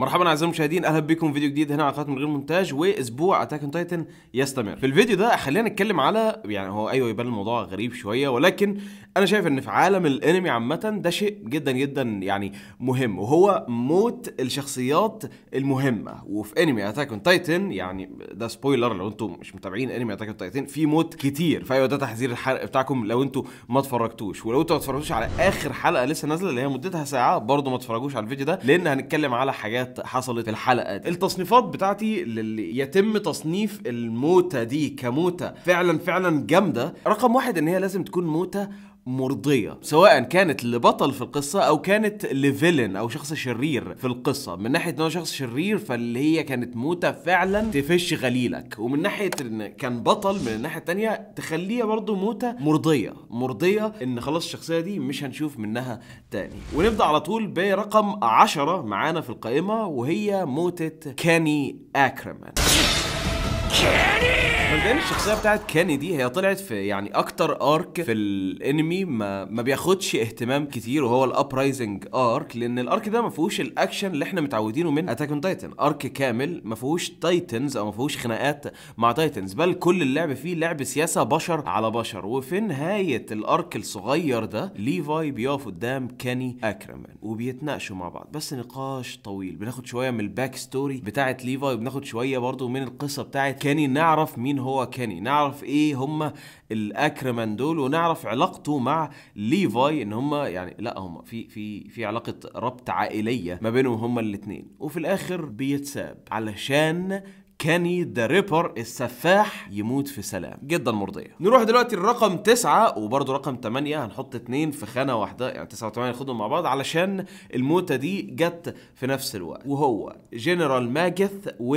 مرحبا اعزائي المشاهدين اهلا بكم فيديو جديد هنا على قناه من غير مونتاج واسبوع اتاك اون تايتن يستمر في الفيديو ده خلينا نتكلم على يعني هو ايوه يبان الموضوع غريب شويه ولكن انا شايف ان في عالم الانمي عامه ده شيء جدا جدا يعني مهم وهو موت الشخصيات المهمه وفي انمي اتاك اون تايتن يعني ده سبويلر لو انتم مش متابعين انمي اتاك اون تايتن في موت كتير فايوه ده تحذير الحرق بتاعكم لو انتم ما اتفرجتوش ولو انتم ما اتفرجتوش على اخر حلقه لسه نازله اللي هي مدتها ساعه برضه ما تتفرجوش على الفيديو ده لان هنتكلم على حاجات حاجات حصلت في الحلقه دي التصنيفات بتاعتي للي يتم تصنيف الموتة دي كموتة فعلا فعلا جامدة رقم واحد ان هي لازم تكون موتة مرضية سواء كانت لبطل في القصة أو كانت لفيلن أو شخص شرير في القصة من ناحية إن هو شخص شرير فاللي هي كانت موتة فعلا تفش غليلك ومن ناحية إن كان بطل من الناحية التانية تخليها برضه موتة مرضية مرضية إن خلاص الشخصية دي مش هنشوف منها تاني ونبدأ على طول برقم عشرة معانا في القائمة وهي موتة كاني أكرمان مبدئيا الشخصيه بتاعت كيني دي هي طلعت في يعني اكتر ارك في الانمي ما ما بياخدش اهتمام كتير وهو الابرايزنج ارك لان الارك ده ما فيهوش الاكشن اللي احنا متعودينه من اتاك اون تايتن ارك كامل ما فيهوش تايتنز او ما فيهوش خناقات مع تايتنز بل كل اللعب فيه لعب سياسه بشر على بشر وفي نهايه الارك الصغير ده ليفاي بيقف قدام كاني اكرمان وبيتناقشوا مع بعض بس نقاش طويل بناخد شويه من الباك ستوري بتاعت ليفاي وبناخد شويه برضه من القصه بتاعت كاني نعرف مين هو كاني نعرف ايه هم الاكرمان دول ونعرف علاقته مع ليفاي ان هم يعني لا هم في في في علاقه ربط عائليه ما بينهم هم الاثنين وفي الاخر بيتساب علشان كاني ذا ريبر السفاح يموت في سلام جدا مرضية نروح دلوقتي الرقم تسعة وبرضه رقم تمانية هنحط اتنين في خانة واحدة يعني تسعة وتمانية خدهم مع بعض علشان الموتة دي جت في نفس الوقت وهو جنرال ماجث و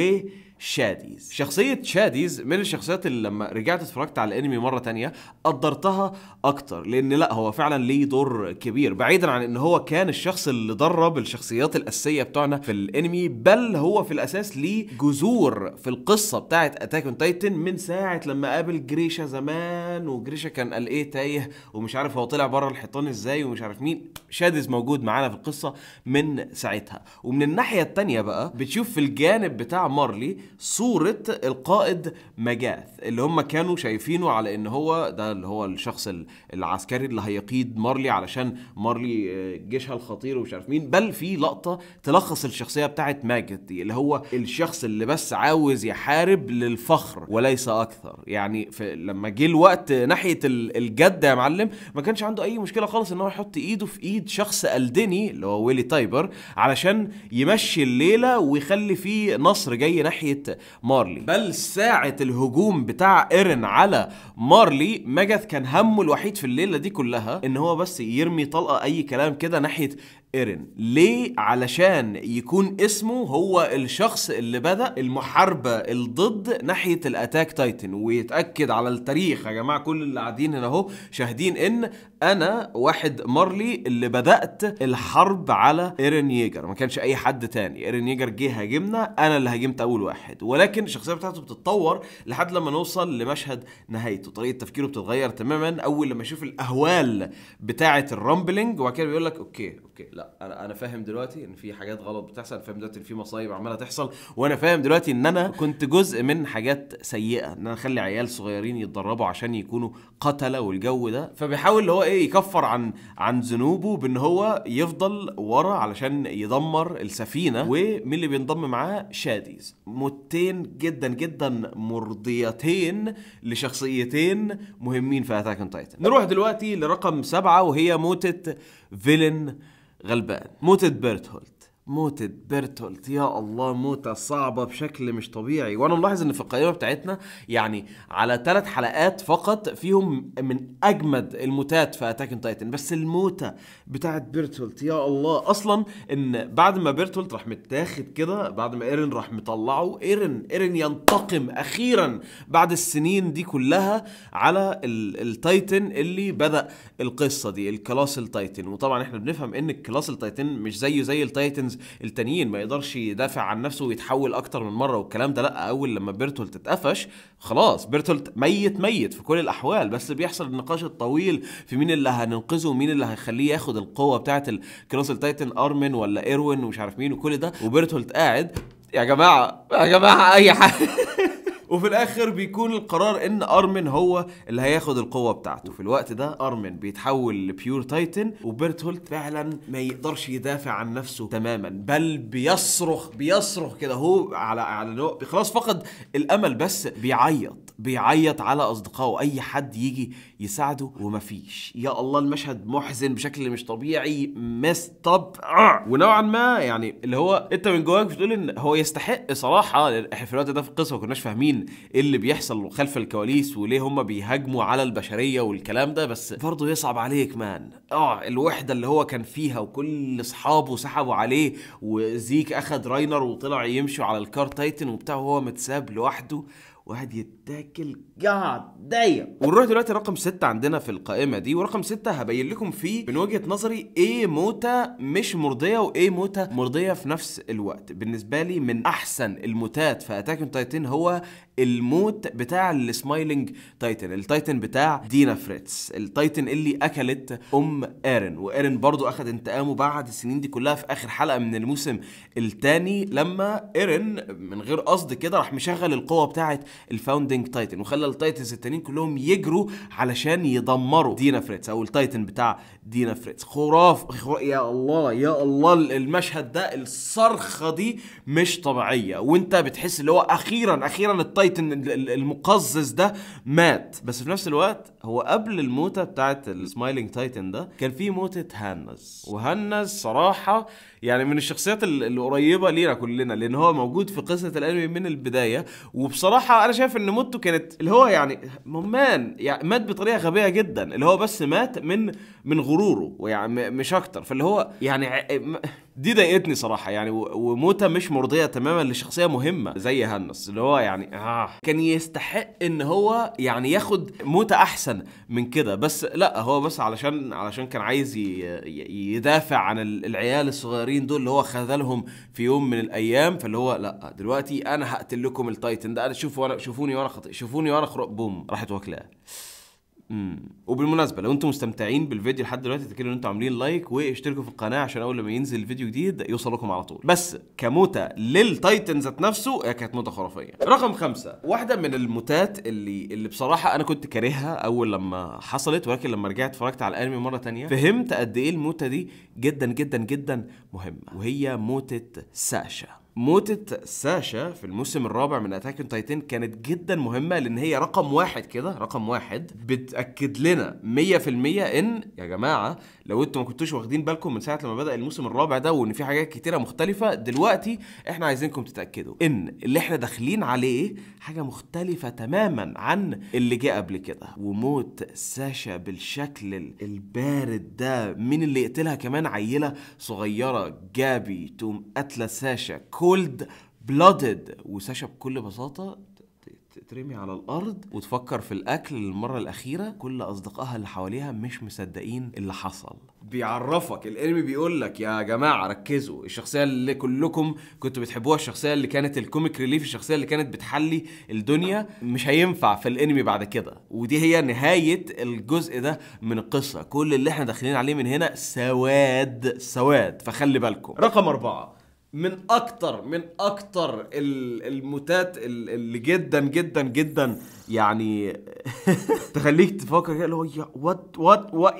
شاديز شخصية شاديز من الشخصيات اللي لما رجعت اتفرجت على الانمي مرة تانية قدرتها اكتر لان لا هو فعلا ليه دور كبير بعيدا عن ان هو كان الشخص اللي درب الشخصيات الاساسية بتوعنا في الانمي بل هو في الاساس ليه جذور في القصة بتاعت اتاك اون تايتن من ساعة لما قابل جريشا زمان وجريشا كان قال ايه تايه ومش عارف هو طلع بره الحيطان ازاي ومش عارف مين شاديز موجود معانا في القصة من ساعتها ومن الناحية التانية بقى بتشوف في الجانب بتاع مارلي صورة القائد مجاث اللي هم كانوا شايفينه على ان هو ده اللي هو الشخص العسكري اللي هيقيد مارلي علشان مارلي آه، جيشها الخطير ومش عارف مين بل في لقطة تلخص الشخصية بتاعت ماجد دي اللي هو الشخص اللي بس عاوز يحارب للفخر وليس اكثر يعني لما جه الوقت ناحية الجد يا معلم ما كانش عنده اي مشكلة خالص ان هو يحط ايده في ايد شخص الدني اللي هو ويلي تايبر علشان يمشي الليلة ويخلي فيه نصر جاي ناحية بيت مارلي بل ساعه الهجوم بتاع ايرن على مارلي ماجث كان همه الوحيد في الليله دي كلها ان هو بس يرمي طلقه اي كلام كده ناحيه ايرن ليه علشان يكون اسمه هو الشخص اللي بدا المحاربه الضد ناحيه الاتاك تايتن ويتاكد على التاريخ يا جماعه كل اللي قاعدين هنا اهو شاهدين ان انا واحد مارلي اللي بدات الحرب على ايرن ييجر ما كانش اي حد تاني ايرن ييجر جه هاجمنا انا اللي هاجمت اول واحد ولكن الشخصيه بتاعته بتتطور لحد لما نوصل لمشهد نهايته طريقه تفكيره بتتغير تماما اول لما يشوف الاهوال بتاعه الرامبلنج وبعد كده بيقول لك اوكي اوكي لا انا انا فاهم دلوقتي ان في حاجات غلط بتحصل فاهم دلوقتي ان في مصايب عماله تحصل وانا فاهم دلوقتي ان انا كنت جزء من حاجات سيئه ان انا اخلي عيال صغيرين يتدربوا عشان يكونوا قتله والجو ده فبيحاول اللي هو ايه يكفر عن عن ذنوبه بان هو يفضل ورا علشان يدمر السفينه ومين اللي بينضم معاه شاديز موتين جدا جدا مرضيتين لشخصيتين مهمين في اتاك تايتن نروح دلوقتي لرقم سبعة وهي موتة فيلن غلبان موتد بيرتهولد موتة بيرتولت يا الله موتة صعبة بشكل مش طبيعي وانا ملاحظ ان في القائمة بتاعتنا يعني على ثلاث حلقات فقط فيهم من اجمد الموتات في اتاك تايتن بس الموتة بتاعت بيرتولت يا الله اصلا ان بعد ما بيرتولت راح متاخد كده بعد ما ايرن راح مطلعه ايرن ايرن ينتقم اخيرا بعد السنين دي كلها على التايتن اللي بدأ القصة دي الكلاسل تايتن وطبعا احنا بنفهم ان الكلاسل تايتن مش زيه زي التايتنز الباكنز التانيين ما يقدرش يدافع عن نفسه ويتحول اكتر من مره والكلام ده لا اول لما بيرتولت اتقفش خلاص بيرتولت ميت ميت في كل الاحوال بس بيحصل النقاش الطويل في مين اللي هننقذه ومين اللي هيخليه ياخد القوه بتاعه الكلاس التايتن ارمن ولا ايروين ومش عارف مين وكل ده وبيرتولت قاعد يا جماعه يا جماعه اي حاجه وفي الاخر بيكون القرار ان ارمن هو اللي هياخد القوه بتاعته في الوقت ده ارمن بيتحول لبيور تايتن وبرتولت فعلا ما يقدرش يدافع عن نفسه تماما بل بيصرخ بيصرخ كده هو على على خلاص فقد الامل بس بيعيط بيعيط على اصدقائه اي حد يجي يساعده ومفيش يا الله المشهد محزن بشكل مش طبيعي مست اب آه. ونوعا ما يعني اللي هو انت من جواك بتقول ان هو يستحق صراحه احنا في الوقت ده في القصه ما كناش فاهمين ايه اللي بيحصل خلف الكواليس وليه هم بيهاجموا على البشريه والكلام ده بس برضه يصعب عليك مان اه الوحده اللي هو كان فيها وكل اصحابه سحبوا عليه وزيك اخد راينر وطلع يمشي على الكار تايتن وبتاع وهو متساب لوحده يتاكل قعد ضيق ونروح دلوقتي رقم ستة عندنا في القائمه دي ورقم ستة هبين لكم فيه من وجهه نظري ايه موتة مش مرضيه وايه موتة مرضيه في نفس الوقت بالنسبه لي من احسن الموتات في اتاك اون تايتن هو الموت بتاع السمايلنج تايتن التايتن بتاع دينا فريتس التايتن اللي اكلت ام ايرن وايرن برضو اخد انتقامه بعد السنين دي كلها في اخر حلقه من الموسم الثاني لما ايرن من غير قصد كده راح مشغل القوه بتاعه الفاوندنج تايتن وخلى التايتنز التانيين كلهم يجروا علشان يدمروا دينا فريتس او التايتن بتاع دينا فريتس خراف يا الله يا الله المشهد ده الصرخه دي مش طبيعيه وانت بتحس اللي هو اخيرا اخيرا التايتن المقزز ده مات بس في نفس الوقت هو قبل الموته بتاعت السمايلينج تايتن ده كان في موته هانز وهانز صراحه يعني من الشخصيات القريبه لينا كلنا لان هو موجود في قصه الانمي من البدايه وبصراحه انا شايف ان موته كانت اللي هو يعني ممان يعني مات بطريقه غبيه جدا اللي هو بس مات من من غروره ويعني مش اكتر فاللي هو يعني دي ضايقتني صراحه يعني وموتة مش مرضيه تماما لشخصيه مهمه زي هانس اللي هو يعني آه كان يستحق ان هو يعني ياخد موتة احسن من كده بس لا هو بس علشان علشان كان عايز يدافع عن العيال الصغيرين دول اللي هو خذلهم في يوم من الايام فاللي هو لا دلوقتي انا هقتل لكم التايتن ده انا شوفوا وانا شوفوني وانا شوفوني وانا خرق بوم راحت واكلاه امم وبالمناسبه لو انتم مستمتعين بالفيديو لحد دلوقتي تذكروا ان انتم عاملين لايك واشتركوا في القناه عشان اول لما ينزل الفيديو جديد يوصل لكم على طول بس كموتة للتايتن ذات نفسه هي كانت موتة خرافيه رقم خمسة واحده من الموتات اللي اللي بصراحه انا كنت كارهها اول لما حصلت ولكن لما رجعت اتفرجت على الانمي مره تانية فهمت قد ايه الموتة دي جدا جدا جدا مهمه وهي موتة ساشا موتة ساشا في الموسم الرابع من اتاك اون تايتن كانت جدا مهمة لان هي رقم واحد كده رقم واحد بتأكد لنا 100% ان يا جماعة لو انتوا ما كنتوش واخدين بالكم من ساعة لما بدأ الموسم الرابع ده وان في حاجات كتيرة مختلفة دلوقتي احنا عايزينكم تتأكدوا ان اللي احنا داخلين عليه حاجة مختلفة تماما عن اللي جه قبل كده وموت ساشا بالشكل البارد ده مين اللي يقتلها كمان عيلة صغيرة جابي توم قتلة ساشا كولد بلودد وساشا بكل بساطه تترمي على الارض وتفكر في الاكل للمره الاخيره كل اصدقائها اللي حواليها مش مصدقين اللي حصل بيعرفك الانمي بيقول لك يا جماعه ركزوا الشخصيه اللي كلكم كنتوا بتحبوها الشخصيه اللي كانت الكوميك ريليف الشخصيه اللي كانت بتحلي الدنيا مش هينفع في الانمي بعد كده ودي هي نهايه الجزء ده من القصه كل اللي احنا داخلين عليه من هنا سواد سواد فخلي بالكم رقم أربعة من اكتر من اكتر الموتات اللي جدا جدا جدا يعني تخليك تفكر كده اللي هو وات وات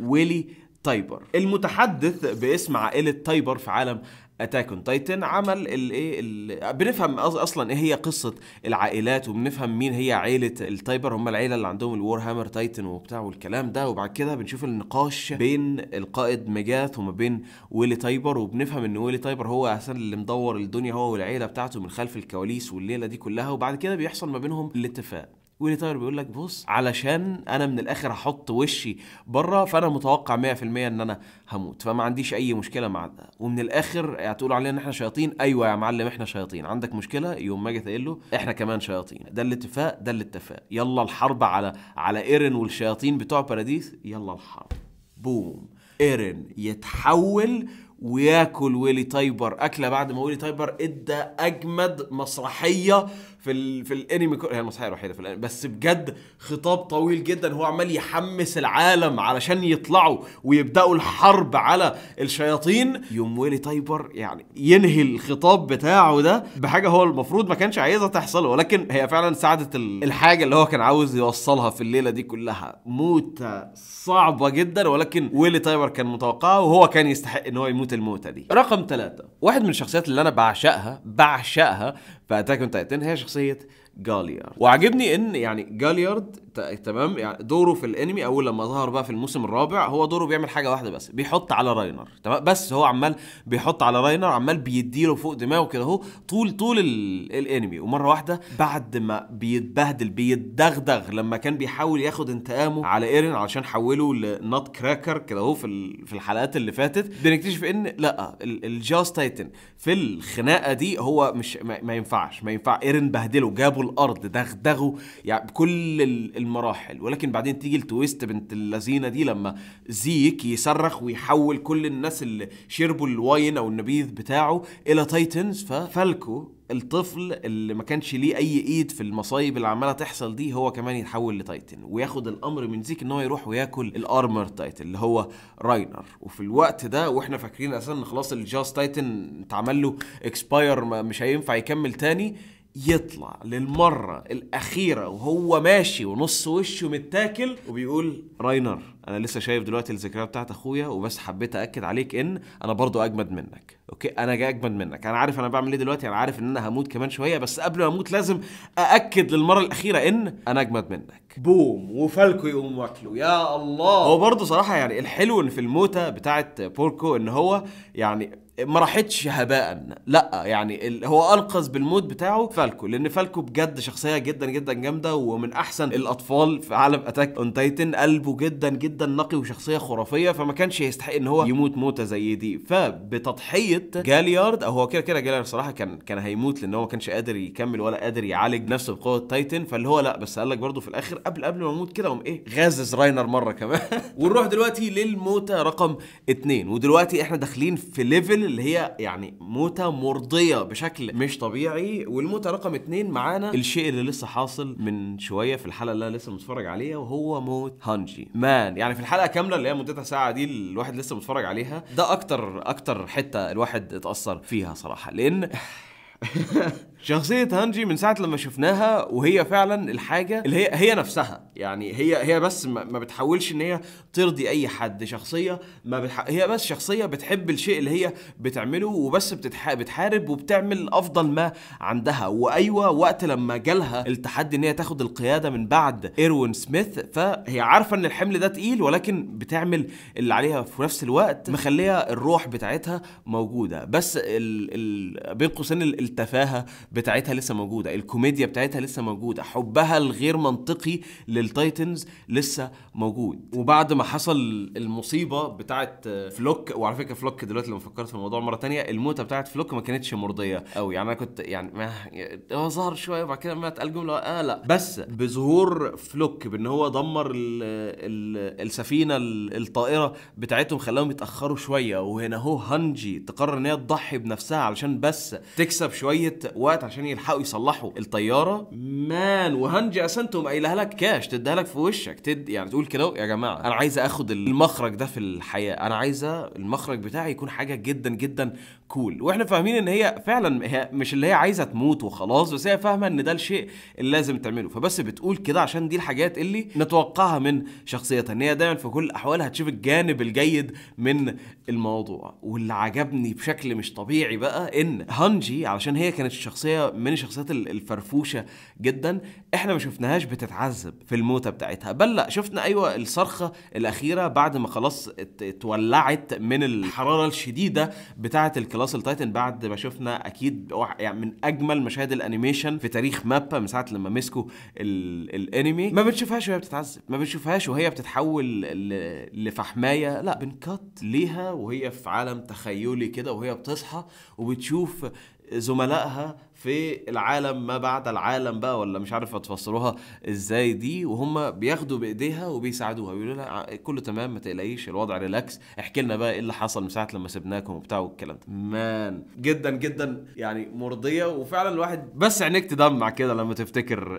ويلي تايبر المتحدث باسم عائلة تايبر في عالم اتاك اون تايتن عمل الايه بنفهم اصلا ايه هي قصه العائلات وبنفهم مين هي عائله التايبر هم العيله اللي عندهم الوور هامر تايتن وبتاع والكلام ده وبعد كده بنشوف النقاش بين القائد مجاث وما بين ويلي تايبر وبنفهم ان ويلي تايبر هو اساسا اللي مدور الدنيا هو والعيله بتاعته من خلف الكواليس والليله دي كلها وبعد كده بيحصل ما بينهم الاتفاق ويلي تاير بيقول لك بص علشان انا من الاخر هحط وشي بره فانا متوقع 100% ان انا هموت فما عنديش اي مشكله مع ده ومن الاخر هتقولوا علينا ان احنا شياطين ايوه يا معلم احنا شياطين عندك مشكله يوم ما اجي قايل له احنا كمان شياطين ده الاتفاق ده الاتفاق يلا الحرب على على ايرن والشياطين بتوع باراديس يلا الحرب بوم ايرن يتحول وياكل ويلي تايبر اكله بعد ما ويلي تايبر ادى اجمد مسرحيه في الـ في الانمي كله هي المسرحيه الوحيده في الانمي بس بجد خطاب طويل جدا هو عمال يحمس العالم علشان يطلعوا ويبداوا الحرب على الشياطين يوم ويلي تايبر يعني ينهي الخطاب بتاعه ده بحاجه هو المفروض ما كانش عايزها تحصل ولكن هي فعلا ساعدت الحاجه اللي هو كان عاوز يوصلها في الليله دي كلها موته صعبه جدا ولكن ويلي تايبر كان متوقعه وهو كان يستحق ان هو يموت الموتة دي رقم ثلاثة واحد من الشخصيات اللي أنا بعشقها بعشقها في أتاك أون تايتن هي شخصية جاليارد وعجبني ان يعني جاليارد تمام يعني دوره في الانمي اول لما ظهر بقى في الموسم الرابع هو دوره بيعمل حاجه واحده بس بيحط على راينر تمام بس هو عمال بيحط على راينر عمال بيديله فوق دماغه كده اهو طول طول الانمي ومره واحده بعد ما بيتبهدل بيتدغدغ لما كان بيحاول ياخد انتقامه على ايرين علشان حوله لنات كراكر كده اهو في في الحلقات اللي فاتت بنكتشف ان لا الجاست تايتن في الخناقه دي هو مش ما, ينفعش ما ينفع ايرين بهدله جابه الارض دغدغه يعني بكل ال... المراحل ولكن بعدين تيجي التويست بنت اللذينه دي لما زيك يصرخ ويحول كل الناس اللي شربوا الواين او النبيذ بتاعه الى تايتنز ففالكو الطفل اللي ما كانش ليه اي ايد في المصايب اللي عماله تحصل دي هو كمان يتحول لتايتن وياخد الامر من زيك ان هو يروح وياكل الارمر تايتن اللي هو راينر وفي الوقت ده واحنا فاكرين اساسا ان خلاص الجاست تايتن اتعمل له اكسباير مش هينفع يكمل تاني يطلع للمرة الأخيرة وهو ماشي ونص وشه متاكل وبيقول راينر أنا لسه شايف دلوقتي الذكريات بتاعت أخويا وبس حبيت أأكد عليك إن أنا برضو أجمد منك اوكي انا جاي اجمد منك انا عارف انا بعمل ايه دلوقتي انا عارف ان انا هموت كمان شويه بس قبل ما اموت لازم ااكد للمره الاخيره ان انا اجمد منك بوم وفالكو يقوم واكله يا الله هو برضه صراحه يعني الحلو في الموته بتاعه بوركو ان هو يعني ما راحتش هباء لا يعني هو انقذ بالموت بتاعه فالكو لان فالكو بجد شخصيه جدا جدا جامده ومن احسن الاطفال في عالم اتاك اون تايتن قلبه جدا جدا نقي وشخصيه خرافيه فما كانش يستحق ان هو يموت موته زي دي فبتضحيه جدا جاليارد او هو كده كده جاليارد صراحه كان كان هيموت لان هو ما كانش قادر يكمل ولا قادر يعالج نفسه بقوه تايتن فاللي هو لا بس قال لك برضه في الاخر قبل قبل ما اموت كده قام ايه غازز راينر مره كمان ونروح دلوقتي للموتى رقم اثنين ودلوقتي احنا داخلين في ليفل اللي هي يعني موتى مرضية بشكل مش طبيعي والموتى رقم اثنين معانا الشيء اللي لسه حاصل من شوية في الحلقة اللي انا لسه متفرج عليها وهو موت هانجي مان يعني في الحلقة كاملة اللي هي مدتها ساعة دي الواحد لسه متفرج عليها ده اكتر اكتر حتة الواحد الواحد تاثر فيها صراحة لأن شخصية هانجي من ساعة لما شفناها وهي فعلا الحاجة اللي هي هي نفسها يعني هي هي بس ما بتحاولش ان هي ترضي اي حد شخصية ما بتح... هي بس شخصية بتحب الشيء اللي هي بتعمله وبس بتتح... بتحارب وبتعمل افضل ما عندها وايوه وقت لما جالها التحدي ان هي تاخد القيادة من بعد ايروين سميث فهي عارفة ان الحمل ده تقيل ولكن بتعمل اللي عليها في نفس الوقت مخلية الروح بتاعتها موجودة بس ال... ال... بين قوسين التفاهة بتاعتها لسه موجوده الكوميديا بتاعتها لسه موجوده حبها الغير منطقي للتايتنز لسه موجود وبعد ما حصل المصيبه بتاعت فلوك وعلى فكره فلوك دلوقتي لما فكرت في الموضوع مره تانية الموته بتاعت فلوك ما كانتش مرضيه قوي يعني انا كنت يعني ما هو ظهر شويه وبعد كده مات قال جمله اه لا بس بظهور فلوك بان هو دمر الـ الـ السفينه الطائره بتاعتهم خلاهم يتاخروا شويه وهنا هو هانجي تقرر ان هي تضحي بنفسها علشان بس تكسب شويه وقت ساعات عشان يلحقوا يصلحوا الطياره مان وهنجي اسنتهم قايلها لك كاش تديها لك في وشك تد يعني تقول كده يا جماعه انا عايزه اخد المخرج ده في الحياه انا عايزه المخرج بتاعي يكون حاجه جدا جدا كول واحنا فاهمين ان هي فعلا هي مش اللي هي عايزه تموت وخلاص بس هي فاهمه ان ده الشيء اللي لازم تعمله فبس بتقول كده عشان دي الحاجات اللي نتوقعها من شخصيتها ان هي دايما في كل الاحوال هتشوف الجانب الجيد من الموضوع واللي عجبني بشكل مش طبيعي بقى ان هانجي علشان هي كانت الشخصيه شخصيه من الشخصيات الفرفوشه جدا احنا ما شفناهاش بتتعذب في الموته بتاعتها بل لا شفنا ايوه الصرخه الاخيره بعد ما خلاص اتولعت من الحراره الشديده بتاعه الكلاس التايتن بعد ما شفنا اكيد يعني من اجمل مشاهد الانيميشن في تاريخ مابا من ساعه لما مسكوا الانمي ما بنشوفهاش وهي بتتعذب ما بنشوفهاش وهي بتتحول لفحمايه لا بنكت ليها وهي في عالم تخيلي كده وهي بتصحى وبتشوف زملائها في العالم ما بعد العالم بقى ولا مش عارف اتفسروها ازاي دي وهم بياخدوا بايديها وبيساعدوها بيقولوا لها كله تمام ما تقلقيش الوضع ريلاكس احكي لنا بقى ايه اللي حصل من ساعه لما سبناكم وبتاع والكلام ده مان جدا جدا يعني مرضيه وفعلا الواحد بس عينيك تدمع كده لما تفتكر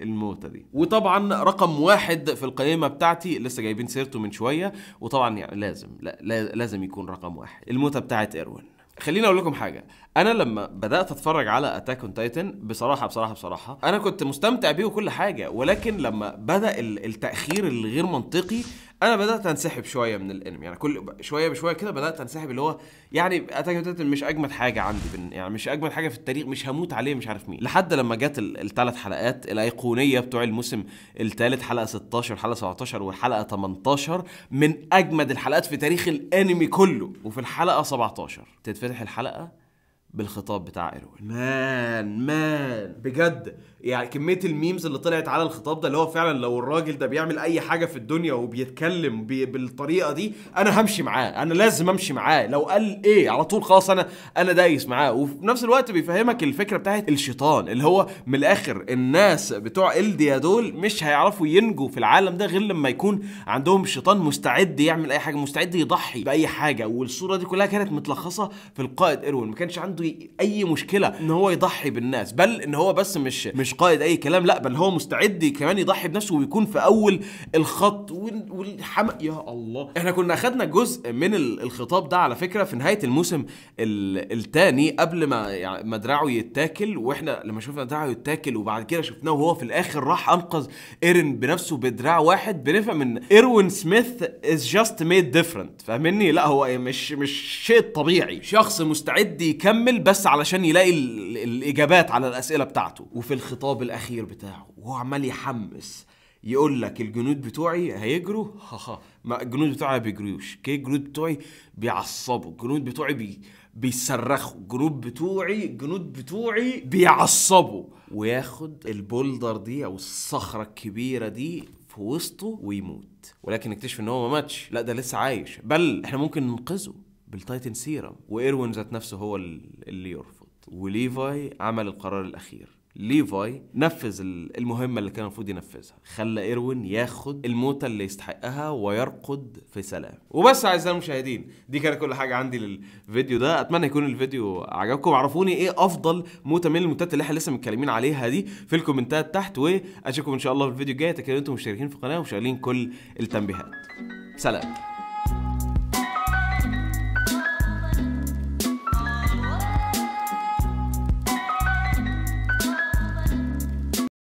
الموتة دي وطبعا رقم واحد في القائمه بتاعتي لسه جايبين سيرته من شويه وطبعا يعني لازم لا لازم يكون رقم واحد الموتة بتاعت ايروين خليني اقول لكم حاجه انا لما بدات اتفرج على اتاك اون تايتن بصراحه بصراحه بصراحه انا كنت مستمتع بيه وكل حاجه ولكن لما بدا التاخير الغير منطقي انا بدات انسحب شويه من الانمي يعني كل شويه بشويه كده بدات انسحب اللي هو يعني اتاك مش اجمد حاجه عندي يعني مش اجمد حاجه في التاريخ مش هموت عليه مش عارف مين لحد لما جت الثلاث حلقات الايقونيه بتوع الموسم الثالث حلقه 16 حلقه 17 والحلقه 18 من اجمد الحلقات في تاريخ الانمي كله وفي الحلقه 17 تتفتح الحلقه بالخطاب بتاع ايروين مان مان بجد يعني كميه الميمز اللي طلعت على الخطاب ده اللي هو فعلا لو الراجل ده بيعمل اي حاجه في الدنيا وبيتكلم بي بالطريقه دي انا همشي معاه انا لازم امشي معاه لو قال ايه على طول خلاص انا انا دايس معاه وفي نفس الوقت بيفهمك الفكره بتاعت الشيطان اللي هو من الاخر الناس بتوع الديا دول مش هيعرفوا ينجوا في العالم ده غير لما يكون عندهم شيطان مستعد يعمل اي حاجه مستعد يضحي باي حاجه والصوره دي كلها كانت متلخصه في القائد ايروين ما كانش عنده عنده اي مشكله ان هو يضحي بالناس بل ان هو بس مش مش قائد اي كلام لا بل هو مستعد كمان يضحي بنفسه ويكون في اول الخط والحم يا الله احنا كنا اخذنا جزء من الخطاب ده على فكره في نهايه الموسم الثاني قبل ما يعني ما دراعه يتاكل واحنا لما شفنا دراعه يتاكل وبعد كده شفناه وهو في الاخر راح انقذ ايرن بنفسه بدراع واحد بنفهم ان ايروين سميث از جاست ميد ديفرنت فاهمني لا هو مش مش شيء طبيعي شخص مستعد يكمل كامل بس علشان يلاقي الاجابات على الاسئله بتاعته وفي الخطاب الاخير بتاعه وهو عمال يحمس يقول لك الجنود بتوعي هيجروا هاها ما الجنود بتوعي ما بيجروش كي الجنود بتوعي بيعصبوا الجنود بتوعي بي... بيصرخوا الجنود بتوعي الجنود بتوعي بيعصبوا وياخد البولدر دي او الصخره الكبيره دي في وسطه ويموت ولكن اكتشف ان هو ما ماتش لا ده لسه عايش بل احنا ممكن ننقذه بالتايتن سيرم وايروين ذات نفسه هو اللي يرفض وليفاي عمل القرار الاخير ليفاي نفذ المهمه اللي كان المفروض ينفذها خلى ايروين ياخد الموتة اللي يستحقها ويرقد في سلام وبس اعزائي المشاهدين دي كانت كل حاجه عندي للفيديو ده اتمنى يكون الفيديو عجبكم عرفوني ايه افضل موتة من الموتات اللي احنا لسه متكلمين عليها دي في الكومنتات تحت واشوفكم ان شاء الله في الفيديو الجاي تكونوا انتم مشتركين في القناه ومشغلين كل التنبيهات سلام